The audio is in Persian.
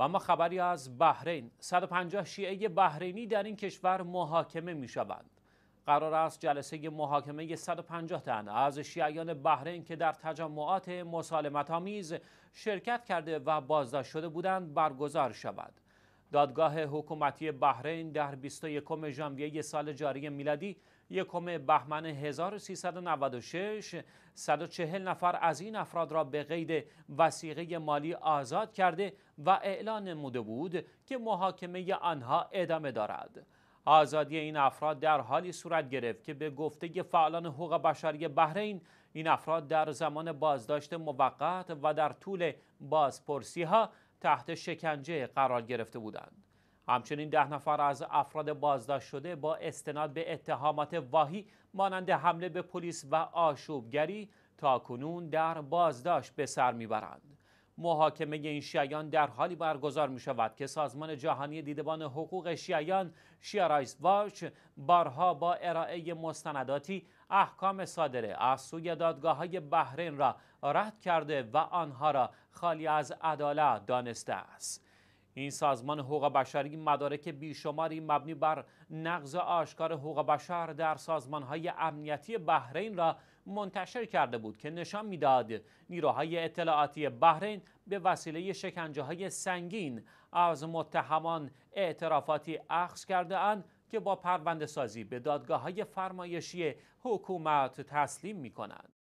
و اما خبری از بحرین 150 شیعه بحرینی در این کشور محاکمه می شوند قرار است جلسه محاکمه 150 تن از شیعیان بحرین که در تجمعات مسالمت آمیز شرکت کرده و بازداشت شده بودند برگزار شود دادگاه حکومتی بحرین در 21 ژانویه سال جاری میلادی یکم بهمن 1396 140 نفر از این افراد را به قید وسیقه مالی آزاد کرده و اعلان نموده بود که محاکمه آنها ادامه دارد. آزادی این افراد در حالی صورت گرفت که به گفته فعالان حقوق بشری بحرین این افراد در زمان بازداشت موقت و در طول بازپرسی ها تحت شکنجه قرار گرفته بودند. همچنین ده نفر از افراد بازداشت شده با استناد به اتهامات واهی مانند حمله به پلیس و آشوبگری تا کنون در بازداشت به سر میبرند. محاکمه این شیعیان در حالی برگزار می شود که سازمان جهانی دیدبان حقوق شیعیان شیارایز واش بارها با ارائه مستنداتی احکام صادره از سوی دادگاه های بحرین را رد کرده و آنها را خالی از عدالت دانسته است. این سازمان حقوق بشری مدارک بیشماری مبنی بر نقض آشکار حقوق بشر در سازمانهای امنیتی بحرین را منتشر کرده بود که نشان میداد نیروهای اطلاعاتی بحرین به وسیله شکنجه های سنگین از متهمان اعترافاتی اخذ کرده اند که با پرونده سازی به دادگاه های فرمایشی حکومت تسلیم می کنند.